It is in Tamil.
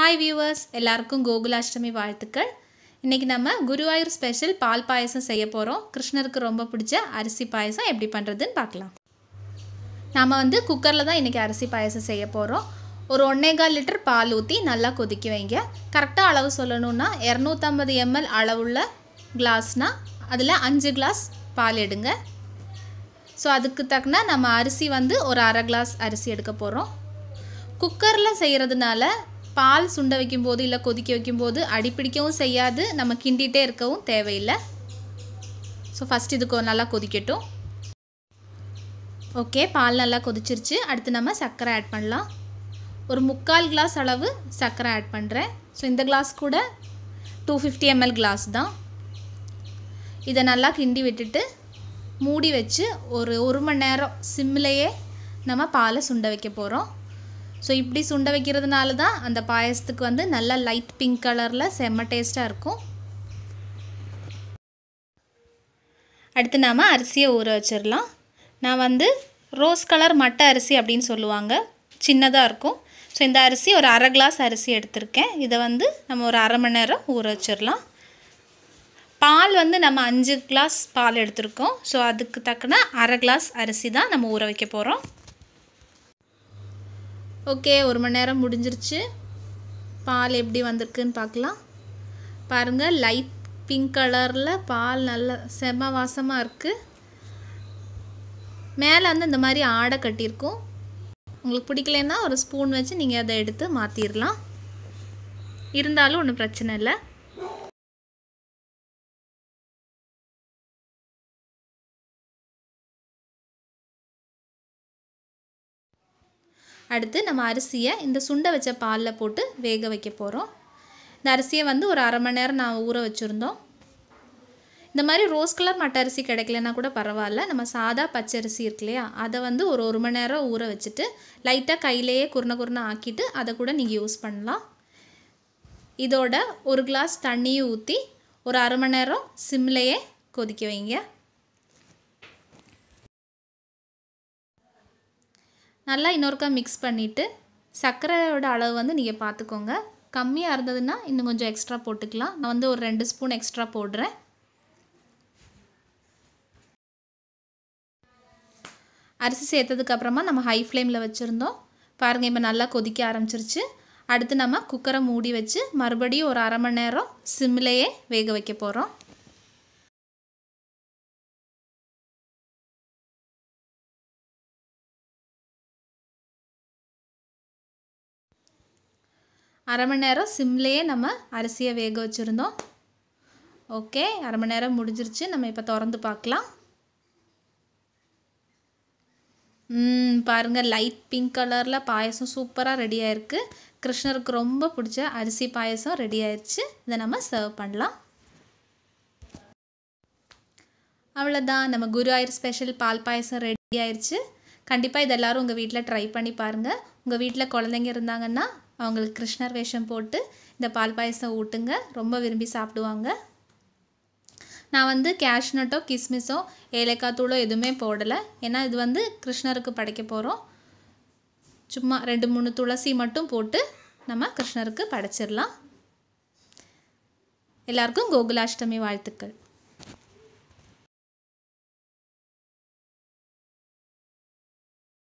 ஹாய் வியூவர்ஸ் எல்லாருக்கும் கோகுலாஷ்டமி வாழ்த்துக்கள் இன்றைக்கி நம்ம குருவாயூர் ஸ்பெஷல் பால் பாயசம் செய்ய போகிறோம் கிருஷ்ணருக்கு ரொம்ப பிடிச்ச அரிசி பாயசம் எப்படி பண்ணுறதுன்னு பார்க்கலாம் நாம் வந்து குக்கரில் தான் இன்றைக்கி அரிசி பாயசம் செய்ய போகிறோம் ஒரு ஒன்றேகால் லிட்டர் பால் ஊற்றி நல்லா கொதிக்க வைங்க கரெக்டாக அளவு சொல்லணுன்னா இரநூத்தம்பது எம்எல் அளவுள்ள கிளாஸ்னால் அதில் அஞ்சு கிளாஸ் பால் எடுங்க ஸோ அதுக்கு தக்கன நம்ம அரிசி வந்து ஒரு அரை கிளாஸ் அரிசி எடுக்க போகிறோம் குக்கரில் செய்கிறதுனால பால் சுண்ட வைக்கும்போது இல்லை கொதிக்க வைக்கும்போது அடிப்பிடிக்கவும் செய்யாது நம்ம கிண்டிகிட்டே இருக்கவும் தேவையில்லை ஸோ ஃபஸ்ட் இதுக்கு நல்லா கொதிக்கட்டும் ஓகே பால் நல்லா கொதிச்சிருச்சு அடுத்து நம்ம சர்க்கரை ஆட் பண்ணலாம் ஒரு முக்கால் கிளாஸ் அளவு சர்க்கரை ஆட் பண்ணுறேன் ஸோ இந்த கிளாஸ் கூட டூ ஃபிஃப்டி எம்எல் கிளாஸ் தான் இதை நல்லா கிண்டி விட்டுட்டு மூடி வச்சு ஒரு ஒரு மணி நேரம் சிம்லேயே நம்ம பாலை சுண்ட வைக்க போகிறோம் ஸோ இப்படி சுண்டை வைக்கிறதுனால தான் அந்த பாயசத்துக்கு வந்து நல்லா லைட் பிங்க் கலரில் செம்ம டேஸ்ட்டாக இருக்கும் அடுத்து நாம் அரிசியை ஊற வச்சிடலாம் நான் வந்து ரோஸ் கலர் மட்டை அரிசி அப்படின்னு சொல்லுவாங்க சின்னதாக இருக்கும் ஸோ இந்த அரிசி ஒரு அரை கிளாஸ் அரிசி எடுத்திருக்கேன் இதை வந்து நம்ம ஒரு அரை மணி நேரம் ஊற வச்சிடலாம் பால் வந்து நம்ம அஞ்சு கிளாஸ் பால் எடுத்திருக்கோம் ஸோ அதுக்கு தக்கன அரை கிளாஸ் அரிசி தான் நம்ம ஊற வைக்க போகிறோம் ஓகே ஒரு மணி நேரம் முடிஞ்சிருச்சு பால் எப்படி வந்திருக்குன்னு பார்க்கலாம் பாருங்கள் லைட் பிங்க் கலரில் பால் நல்ல செம வாசமாக இருக்குது மேலே வந்து இந்த மாதிரி ஆடை கட்டியிருக்கும் உங்களுக்கு பிடிக்கலன்னா ஒரு ஸ்பூன் வச்சு நீங்கள் அதை எடுத்து மாற்றிடலாம் இருந்தாலும் ஒன்றும் பிரச்சனை இல்லை அடுத்து நம்ம அரிசியை இந்த சுண்டை வச்ச பாலில் போட்டு வேக வைக்க போகிறோம் இந்த அரிசியை வந்து ஒரு அரை மணி நேரம் நான் ஊற வச்சுருந்தோம் இந்த மாதிரி ரோஸ் கலர் மட்ட அரிசி கிடைக்கலன்னா கூட பரவாயில்ல நம்ம சாதா பச்சரிசி இருக்கு இல்லையா அதை வந்து ஒரு ஒரு மணி நேரம் ஊற வச்சுட்டு லைட்டாக கையிலேயே குருண குருணை ஆக்கிட்டு அதை கூட நீங்கள் யூஸ் பண்ணலாம் இதோட ஒரு கிளாஸ் தண்ணியும் ஊற்றி ஒரு அரை மணி நேரம் சிம்லேயே கொதிக்க வைங்க நல்லா இன்னொருக்கா மிக்ஸ் பண்ணிவிட்டு சர்க்கரையோட அளவு வந்து நீங்கள் பார்த்துக்கோங்க கம்மியாக இருந்ததுன்னா இன்னும் கொஞ்சம் எக்ஸ்ட்ரா போட்டுக்கலாம் நான் வந்து ஒரு ரெண்டு ஸ்பூன் எக்ஸ்ட்ரா போடுறேன் அரிசி சேர்த்ததுக்கப்புறமா நம்ம ஹை ஃப்ளேமில் வச்சுருந்தோம் பாருங்கள் இப்போ நல்லா கொதிக்க ஆரம்பிச்சிருச்சு அடுத்து நம்ம குக்கரை மூடி வச்சு மறுபடியும் ஒரு அரை மணி நேரம் சிம்லேயே வேக வைக்க போகிறோம் அரை மணி நேரம் சிம்லேயே நம்ம அரிசியை வேக வச்சுருந்தோம் ஓகே அரை மணி நேரம் முடிஞ்சிருச்சு நம்ம இப்போ திறந்து பார்க்கலாம் பாருங்கள் லைட் பிங்க் கலரில் பாயசம் சூப்பராக ரெடி ஆயிருக்கு கிருஷ்ணருக்கு ரொம்ப பிடிச்ச அரிசி பாயசம் ரெடி ஆயிடுச்சு இதை நம்ம சர்வ் பண்ணலாம் அவ்வளோதான் நம்ம குரு ஆயிர் ஸ்பெஷல் பால் பாயசம் ரெடி ஆயிடுச்சு கண்டிப்பாக இதெல்லாரும் உங்கள் வீட்டில் ட்ரை பண்ணி பாருங்கள் உங்கள் வீட்டில் குழந்தைங்க இருந்தாங்கன்னா அவங்களுக்கு கிருஷ்ணர் வேஷம் போட்டு இந்த பால் பாயசம் ஊட்டுங்க ரொம்ப விரும்பி சாப்பிடுவாங்க நான் வந்து கேஷ்நட்டோ கிஸ்மிஸோ ஏலக்காய் தூளோ எதுவுமே போடலை ஏன்னா இது வந்து கிருஷ்ணருக்கு படைக்க போகிறோம் சும்மா ரெண்டு மூணு துளசி மட்டும் போட்டு நம்ம கிருஷ்ணருக்கு படைச்சிடலாம் எல்லாருக்கும் கோகுலாஷ்டமி வாழ்த்துக்கள்